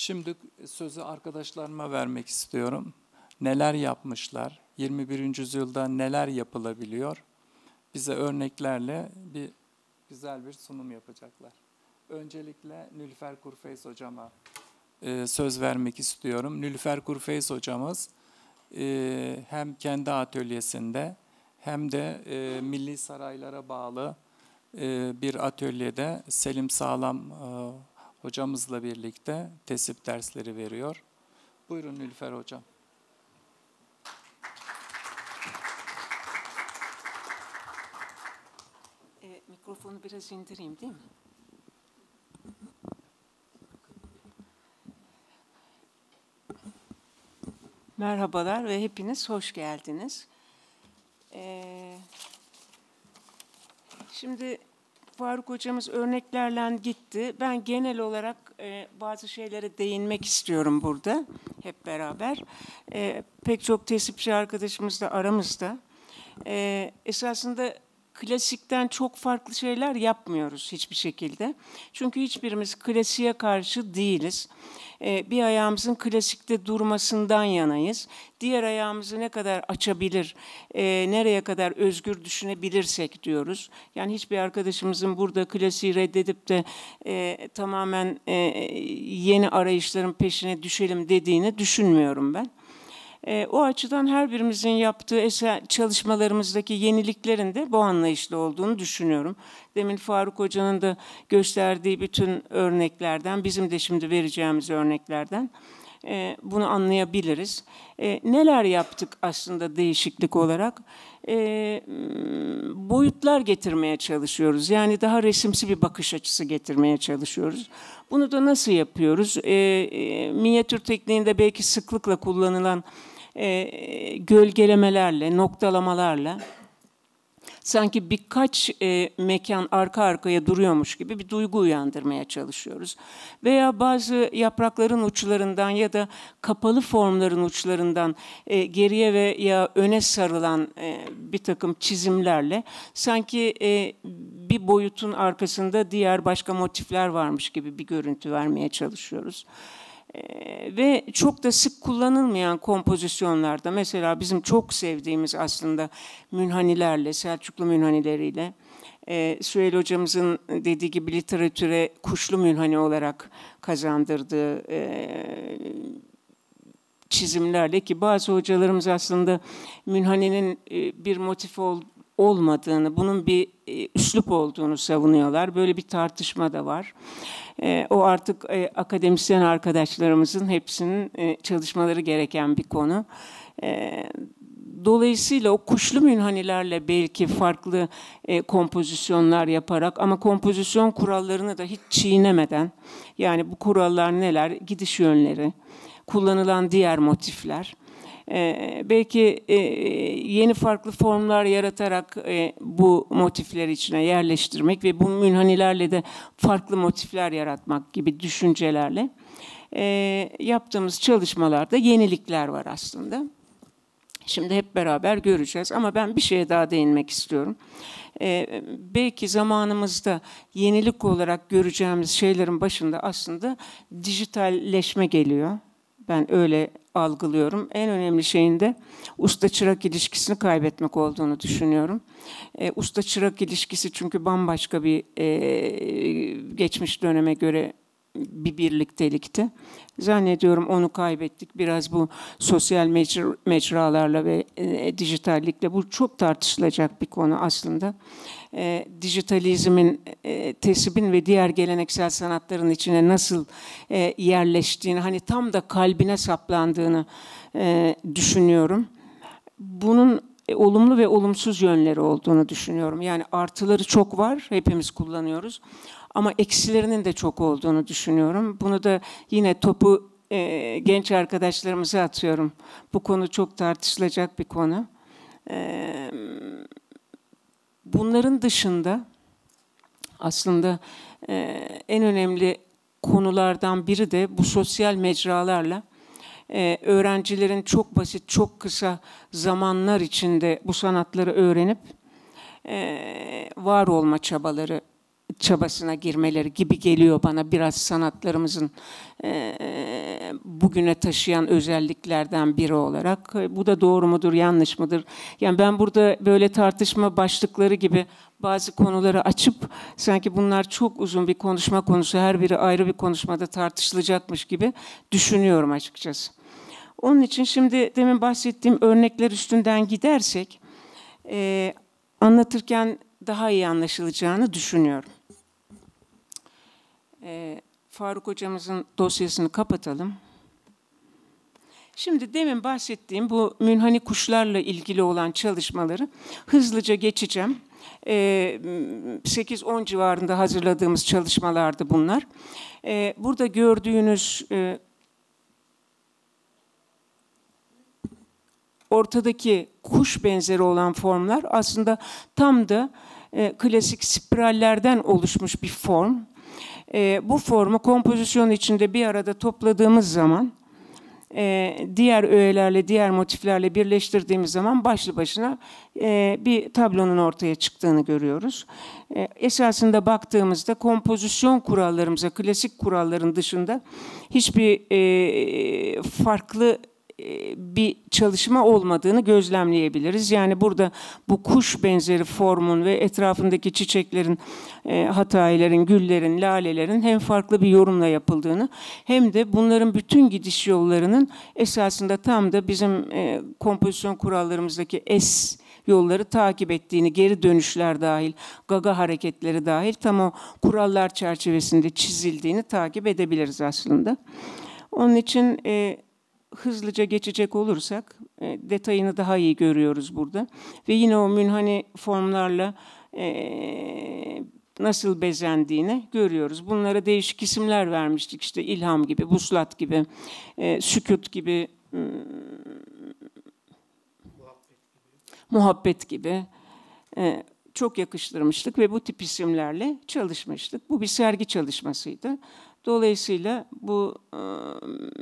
Şimdi sözü arkadaşlarıma vermek istiyorum. Neler yapmışlar? 21. yüzyılda neler yapılabiliyor? Bize örneklerle bir güzel bir sunum yapacaklar. Öncelikle Nülfer Kurfeys hocama e, söz vermek istiyorum. Nülfer Kurfeys hocamız e, hem kendi atölyesinde hem de e, Milli Saraylara bağlı e, bir atölyede Selim Sağlam e, hocamızla birlikte tesip dersleri veriyor. Buyurun Nülfer Hocam. E, mikrofonu biraz indireyim değil mi? Merhabalar ve hepiniz hoş geldiniz. Ee, şimdi Faruk hocamız örneklerle gitti. Ben genel olarak e, bazı şeylere değinmek istiyorum burada hep beraber. E, pek çok tesipçi arkadaşımız da aramızda. E, esasında klasikten çok farklı şeyler yapmıyoruz hiçbir şekilde. Çünkü hiçbirimiz klasiğe karşı değiliz. Ee, bir ayağımızın klasikte durmasından yanayız. Diğer ayağımızı ne kadar açabilir, e, nereye kadar özgür düşünebilirsek diyoruz. Yani hiçbir arkadaşımızın burada klasiği reddedip de e, tamamen e, yeni arayışların peşine düşelim dediğini düşünmüyorum ben. E, o açıdan her birimizin yaptığı eser, çalışmalarımızdaki yeniliklerin de bu anlayışlı olduğunu düşünüyorum. Demin Faruk Hoca'nın da gösterdiği bütün örneklerden, bizim de şimdi vereceğimiz örneklerden e, bunu anlayabiliriz. E, neler yaptık aslında değişiklik olarak? E, boyutlar getirmeye çalışıyoruz. Yani daha resimsi bir bakış açısı getirmeye çalışıyoruz. Bunu da nasıl yapıyoruz? E, e, minyatür tekniğinde belki sıklıkla kullanılan e, gölgelemelerle, noktalamalarla sanki birkaç e, mekan arka arkaya duruyormuş gibi bir duygu uyandırmaya çalışıyoruz. Veya bazı yaprakların uçlarından ya da kapalı formların uçlarından e, geriye ya öne sarılan e, bir takım çizimlerle sanki e, bir boyutun arkasında diğer başka motifler varmış gibi bir görüntü vermeye çalışıyoruz. Ee, ve çok da sık kullanılmayan kompozisyonlarda mesela bizim çok sevdiğimiz aslında münhanilerle, Selçuklu münhanileriyle e, Süheyl hocamızın dediği gibi literatüre kuşlu münhani olarak kazandırdığı e, çizimlerle ki bazı hocalarımız aslında münhaninin e, bir motif olduğu olmadığını, bunun bir e, üslup olduğunu savunuyorlar. Böyle bir tartışma da var. E, o artık e, akademisyen arkadaşlarımızın hepsinin çalışmaları gereken bir konu. Dolayısıyla o kuşlu münhanilerle belki farklı kompozisyonlar yaparak ama kompozisyon kurallarını da hiç çiğnemeden yani bu kurallar neler, gidiş yönleri, kullanılan diğer motifler ee, belki e, yeni farklı formlar yaratarak e, bu motifleri içine yerleştirmek ve bu münhanilerle de farklı motifler yaratmak gibi düşüncelerle e, yaptığımız çalışmalarda yenilikler var aslında. Şimdi hep beraber göreceğiz ama ben bir şeye daha değinmek istiyorum. Ee, belki zamanımızda yenilik olarak göreceğimiz şeylerin başında aslında dijitalleşme geliyor. Ben öyle algılıyorum. En önemli şeyin de usta-çırak ilişkisini kaybetmek olduğunu düşünüyorum. E, usta-çırak ilişkisi çünkü bambaşka bir e, geçmiş döneme göre bir birliktelikti. Zannediyorum onu kaybettik. Biraz bu sosyal mecr mecralarla ve e, dijitallikle bu çok tartışılacak bir konu aslında e, dijitalizmin, e, tesibin ve diğer geleneksel sanatların içine nasıl e, yerleştiğini, hani tam da kalbine saplandığını e, düşünüyorum. Bunun e, olumlu ve olumsuz yönleri olduğunu düşünüyorum. Yani artıları çok var, hepimiz kullanıyoruz. Ama eksilerinin de çok olduğunu düşünüyorum. Bunu da yine topu e, genç arkadaşlarımıza atıyorum. Bu konu çok tartışılacak bir konu. E, Bunların dışında aslında e, en önemli konulardan biri de bu sosyal mecralarla e, öğrencilerin çok basit, çok kısa zamanlar içinde bu sanatları öğrenip e, var olma çabaları çabasına girmeleri gibi geliyor bana biraz sanatlarımızın e, bugüne taşıyan özelliklerden biri olarak. E, bu da doğru mudur, yanlış mıdır? Yani ben burada böyle tartışma başlıkları gibi bazı konuları açıp sanki bunlar çok uzun bir konuşma konusu, her biri ayrı bir konuşmada tartışılacakmış gibi düşünüyorum açıkçası. Onun için şimdi demin bahsettiğim örnekler üstünden gidersek e, anlatırken daha iyi anlaşılacağını düşünüyorum e, Faruk hocamızın dosyasını kapatalım. Şimdi demin bahsettiğim bu münhani kuşlarla ilgili olan çalışmaları hızlıca geçeceğim. 8-10 ee, civarında hazırladığımız çalışmalardı bunlar. Ee, burada gördüğünüz e, ortadaki kuş benzeri olan formlar aslında tam da e, klasik spirallerden oluşmuş bir form. E, bu formu kompozisyon içinde bir arada topladığımız zaman e, diğer öğelerle, diğer motiflerle birleştirdiğimiz zaman başlı başına e, bir tablonun ortaya çıktığını görüyoruz. E, esasında baktığımızda kompozisyon kurallarımıza, klasik kuralların dışında hiçbir e, farklı bir çalışma olmadığını gözlemleyebiliriz. Yani burada bu kuş benzeri formun ve etrafındaki çiçeklerin, hatayların, güllerin, lalelerin hem farklı bir yorumla yapıldığını hem de bunların bütün gidiş yollarının esasında tam da bizim kompozisyon kurallarımızdaki es yolları takip ettiğini, geri dönüşler dahil, gaga hareketleri dahil tam o kurallar çerçevesinde çizildiğini takip edebiliriz aslında. Onun için e, hızlıca geçecek olursak e, detayını daha iyi görüyoruz burada. Ve yine o münhani formlarla e, nasıl bezendiğini görüyoruz. Bunlara değişik isimler vermiştik. İşte ilham gibi, buslat gibi, e, sükut gibi, hmm, muhabbet gibi, e, çok yakıştırmıştık ve bu tip isimlerle çalışmıştık. Bu bir sergi çalışmasıydı. Dolayısıyla bu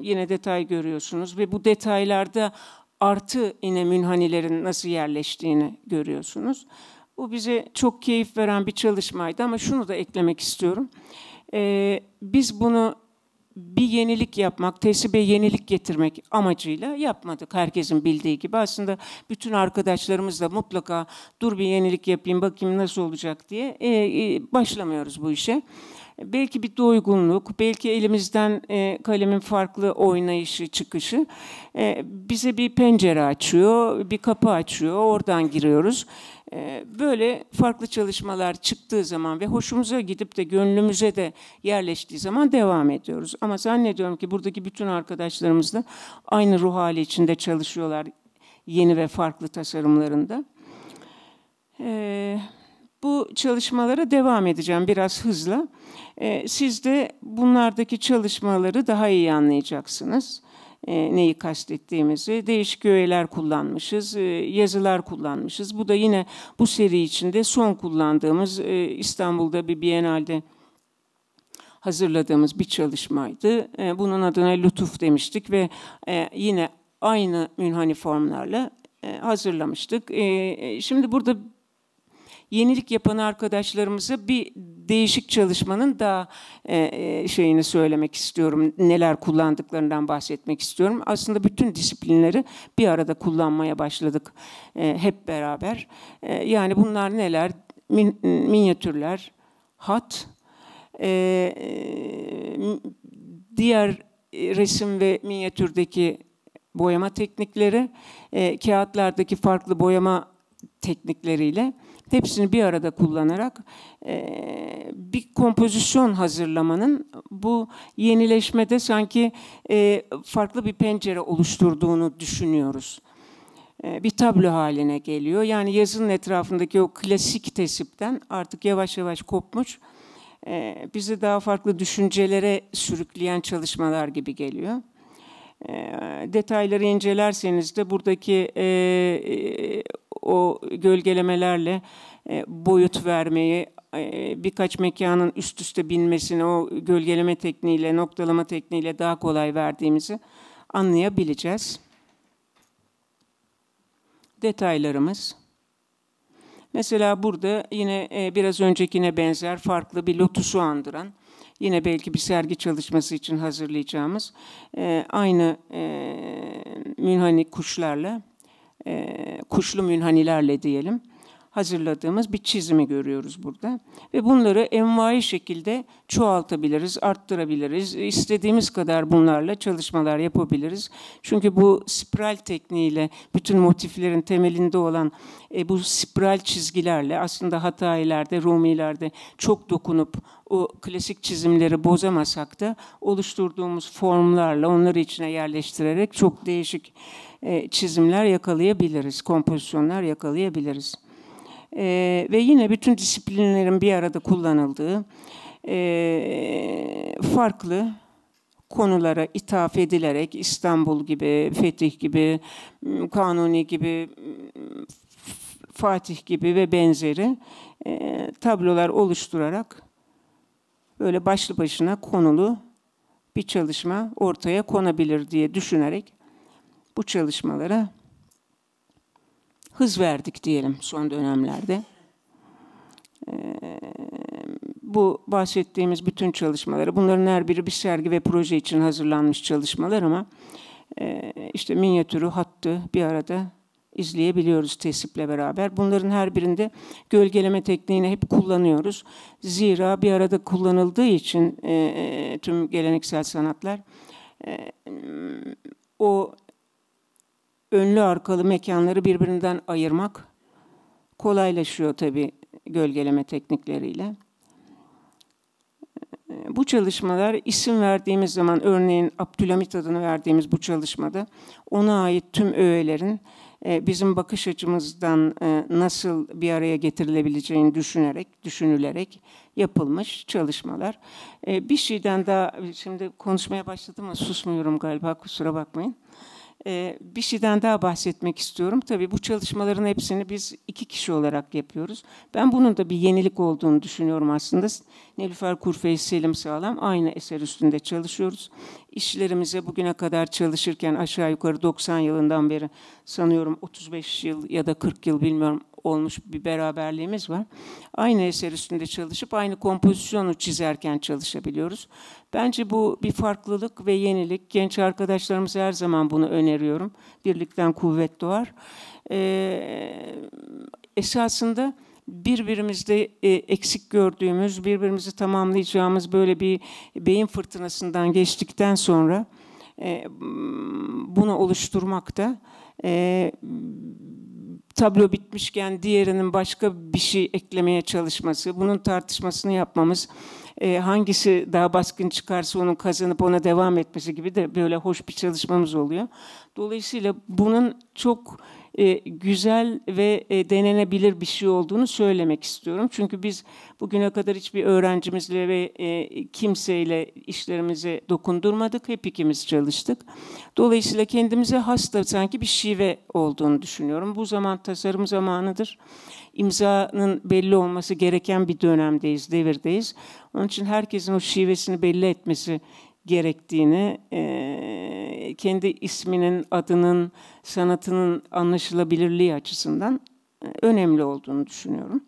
yine detay görüyorsunuz ve bu detaylarda artı yine münhanilerin nasıl yerleştiğini görüyorsunuz. Bu bize çok keyif veren bir çalışmaydı ama şunu da eklemek istiyorum. Ee, biz bunu bir yenilik yapmak, tesibe yenilik getirmek amacıyla yapmadık. Herkesin bildiği gibi aslında bütün arkadaşlarımız da mutlaka dur bir yenilik yapayım bakayım nasıl olacak diye e, e, başlamıyoruz bu işe. Belki bir doygunluk, belki elimizden e, kalemin farklı oynayışı, çıkışı e, bize bir pencere açıyor, bir kapı açıyor, oradan giriyoruz. Ee, böyle farklı çalışmalar çıktığı zaman ve hoşumuza gidip de gönlümüze de yerleştiği zaman devam ediyoruz. Ama zannediyorum ki buradaki bütün arkadaşlarımız da aynı ruh hali içinde çalışıyorlar yeni ve farklı tasarımlarında. Ee, bu çalışmalara devam edeceğim biraz hızla. Ee, siz de bunlardaki çalışmaları daha iyi anlayacaksınız e, neyi kastettiğimizi, değişik öğeler kullanmışız, e, yazılar kullanmışız. Bu da yine bu seri içinde son kullandığımız e, İstanbul'da bir Biennale'de hazırladığımız bir çalışmaydı. E, bunun adına lütuf demiştik ve e, yine aynı münhani formlarla e, hazırlamıştık. E, e, şimdi burada yenilik yapan arkadaşlarımıza bir değişik çalışmanın daha e, e, şeyini söylemek istiyorum. Neler kullandıklarından bahsetmek istiyorum. Aslında bütün disiplinleri bir arada kullanmaya başladık e, hep beraber. E, yani bunlar neler? Min, minyatürler, hat, e, e diğer resim ve minyatürdeki boyama teknikleri, e, kağıtlardaki farklı boyama teknikleriyle hepsini bir arada kullanarak bir kompozisyon hazırlamanın bu yenileşmede sanki farklı bir pencere oluşturduğunu düşünüyoruz bir tablo haline geliyor. Yani yazının etrafındaki o klasik tesipten artık yavaş yavaş kopmuş, bizi daha farklı düşüncelere sürükleyen çalışmalar gibi geliyor. Detayları incelerseniz de buradaki o gölgelemelerle e, boyut vermeyi, e, birkaç mekanın üst üste binmesini o gölgeleme tekniğiyle, noktalama tekniğiyle daha kolay verdiğimizi anlayabileceğiz. Detaylarımız. Mesela burada yine e, biraz öncekine benzer farklı bir lotusu andıran, yine belki bir sergi çalışması için hazırlayacağımız aynı e, münhani kuşlarla e, kuşlu münhanilerle diyelim hazırladığımız bir çizimi görüyoruz burada. Ve bunları envai şekilde çoğaltabiliriz, arttırabiliriz. İstediğimiz kadar bunlarla çalışmalar yapabiliriz. Çünkü bu spiral tekniğiyle bütün motiflerin temelinde olan e, bu spiral çizgilerle aslında Hatailerde, Rumilerde çok dokunup o klasik çizimleri bozamasak da oluşturduğumuz formlarla onları içine yerleştirerek çok değişik e, çizimler yakalayabiliriz, kompozisyonlar yakalayabiliriz. E, ve yine bütün disiplinlerin bir arada kullanıldığı e, farklı konulara ithaf edilerek İstanbul gibi, Fetih gibi, Kanuni gibi, Fatih gibi ve benzeri tablolar oluşturarak böyle başlı başına konulu bir çalışma ortaya konabilir diye düşünerek bu çalışmalara hız verdik diyelim son dönemlerde. Ee, bu bahsettiğimiz bütün çalışmaları, bunların her biri bir sergi ve proje için hazırlanmış çalışmalar ama e, işte minyatürü, hattı bir arada izleyebiliyoruz tesiple beraber. Bunların her birinde gölgeleme tekniğini hep kullanıyoruz. Zira bir arada kullanıldığı için e, e tüm geleneksel sanatlar e, o önlü arkalı mekanları birbirinden ayırmak kolaylaşıyor tabii gölgeleme teknikleriyle. Ee, bu çalışmalar isim verdiğimiz zaman örneğin Abdülhamit adını verdiğimiz bu çalışmada ona ait tüm öğelerin e, bizim bakış açımızdan e, nasıl bir araya getirilebileceğini düşünerek, düşünülerek yapılmış çalışmalar. E, bir şeyden daha, şimdi konuşmaya başladım ama susmuyorum galiba kusura bakmayın. Ee, bir şeyden daha bahsetmek istiyorum. Tabii bu çalışmaların hepsini biz iki kişi olarak yapıyoruz. Ben bunun da bir yenilik olduğunu düşünüyorum aslında. Nilüfer Kurfey, Selim Sağlam aynı eser üstünde çalışıyoruz. İşlerimize bugüne kadar çalışırken aşağı yukarı 90 yılından beri sanıyorum 35 yıl ya da 40 yıl bilmiyorum olmuş bir beraberliğimiz var. Aynı eser üstünde çalışıp aynı kompozisyonu çizerken çalışabiliyoruz. Bence bu bir farklılık ve yenilik. Genç arkadaşlarımıza her zaman bunu öneriyorum. Birlikten kuvvet doğar. Ee, esasında birbirimizde e, eksik gördüğümüz, birbirimizi tamamlayacağımız böyle bir beyin fırtınasından geçtikten sonra e, bunu oluşturmakta tablo bitmişken diğerinin başka bir şey eklemeye çalışması, bunun tartışmasını yapmamız, e, hangisi daha baskın çıkarsa onun kazanıp ona devam etmesi gibi de böyle hoş bir çalışmamız oluyor. Dolayısıyla bunun çok e, güzel ve e, denenebilir bir şey olduğunu söylemek istiyorum. Çünkü biz bugüne kadar hiçbir öğrencimizle ve e, kimseyle işlerimize dokundurmadık. Hep ikimiz çalıştık. Dolayısıyla kendimize hasta sanki bir şive olduğunu düşünüyorum. Bu zaman tasarım zamanıdır. İmzanın belli olması gereken bir dönemdeyiz, devirdeyiz. Onun için herkesin o şivesini belli etmesi gerektiğini, e, kendi isminin, adının, sanatının anlaşılabilirliği açısından e, önemli olduğunu düşünüyorum.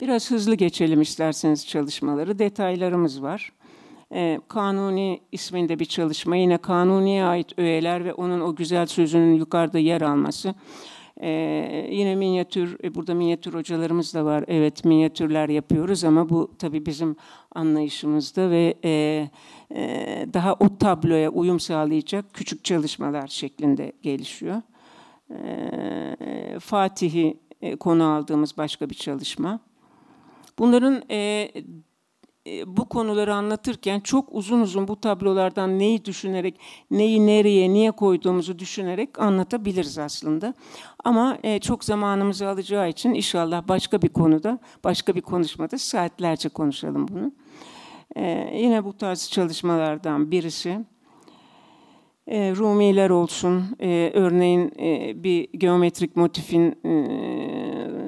Biraz hızlı geçelim isterseniz çalışmaları. Detaylarımız var. E, Kanuni isminde bir çalışma. Yine Kanuni'ye ait öğeler ve onun o güzel sözünün yukarıda yer alması. E, yine minyatür, burada minyatür hocalarımız da var. Evet minyatürler yapıyoruz ama bu tabii bizim anlayışımızda ve e, e, daha o tabloya uyum sağlayacak küçük çalışmalar şeklinde gelişiyor. E, Fatih'i e, konu aldığımız başka bir çalışma. Bunların e, e, bu konuları anlatırken çok uzun uzun bu tablolardan neyi düşünerek, neyi nereye, niye koyduğumuzu düşünerek anlatabiliriz aslında. Ama e, çok zamanımızı alacağı için inşallah başka bir konuda, başka bir konuşmada saatlerce konuşalım bunu. E, yine bu tarz çalışmalardan birisi. Rumiler olsun, örneğin bir geometrik motifin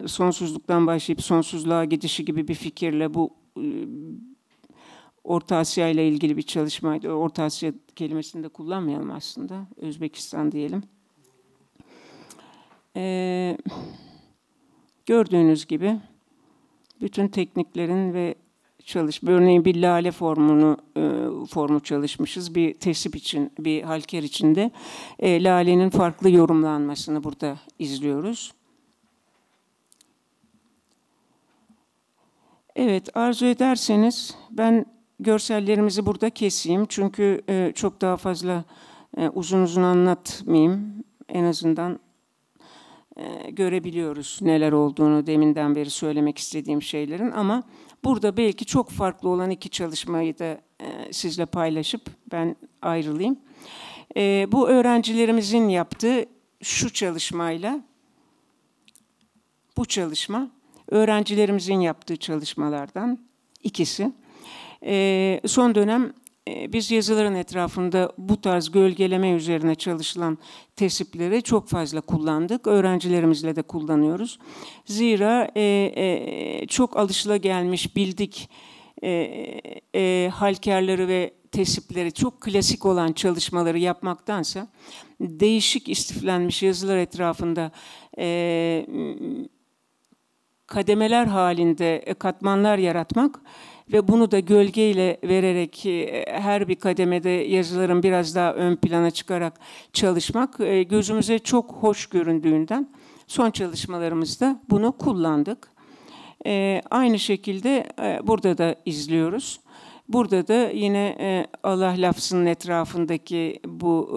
sonsuzluktan başlayıp sonsuzluğa gidişi gibi bir fikirle bu Orta Asya ile ilgili bir çalışmaydı. Orta Asya kelimesini de kullanmayalım aslında. Özbekistan diyelim. Ee, gördüğünüz gibi bütün tekniklerin ve çalış. Örneğin bir lale formunu e, formu çalışmışız. Bir tesip için, bir halker içinde e, lalenin farklı yorumlanmasını burada izliyoruz. Evet, arzu ederseniz ben Görsellerimizi burada keseyim çünkü e, çok daha fazla e, uzun uzun anlatmayayım. En azından e, görebiliyoruz neler olduğunu deminden beri söylemek istediğim şeylerin ama burada belki çok farklı olan iki çalışmayı da e, sizle paylaşıp ben ayrılayım. E, bu öğrencilerimizin yaptığı şu çalışmayla bu çalışma öğrencilerimizin yaptığı çalışmalardan ikisi. Ee, son dönem e, biz yazıların etrafında bu tarz gölgeleme üzerine çalışılan tesipleri çok fazla kullandık. Öğrencilerimizle de kullanıyoruz. Zira e, e, çok alışılagelmiş, bildik e, e, halkerleri ve tesipleri, çok klasik olan çalışmaları yapmaktansa değişik istiflenmiş yazılar etrafında kademeler halinde katmanlar yaratmak ve bunu da gölgeyle vererek e, her bir kademede yazıların biraz daha ön plana çıkarak çalışmak e, gözümüze çok hoş göründüğünden son çalışmalarımızda bunu kullandık. E, aynı şekilde burada da izliyoruz. Burada da yine Allah lafzının etrafındaki bu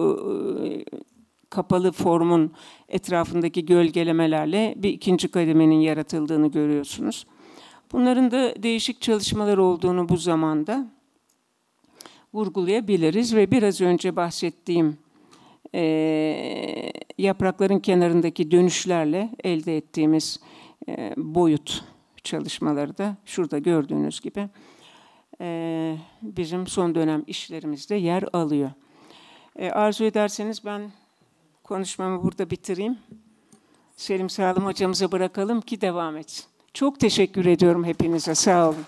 kapalı formun etrafındaki gölgelemelerle bir ikinci kademenin yaratıldığını görüyorsunuz. Bunların da değişik çalışmalar olduğunu bu zamanda vurgulayabiliriz ve biraz önce bahsettiğim e, yaprakların kenarındaki dönüşlerle elde ettiğimiz e, boyut çalışmaları da şurada gördüğünüz gibi e, bizim son dönem işlerimizde yer alıyor. E, arzu ederseniz ben konuşmamı burada bitireyim. Selim Sağlam hocamıza bırakalım ki devam etsin. Çok teşekkür ediyorum hepinize. Sağ olun.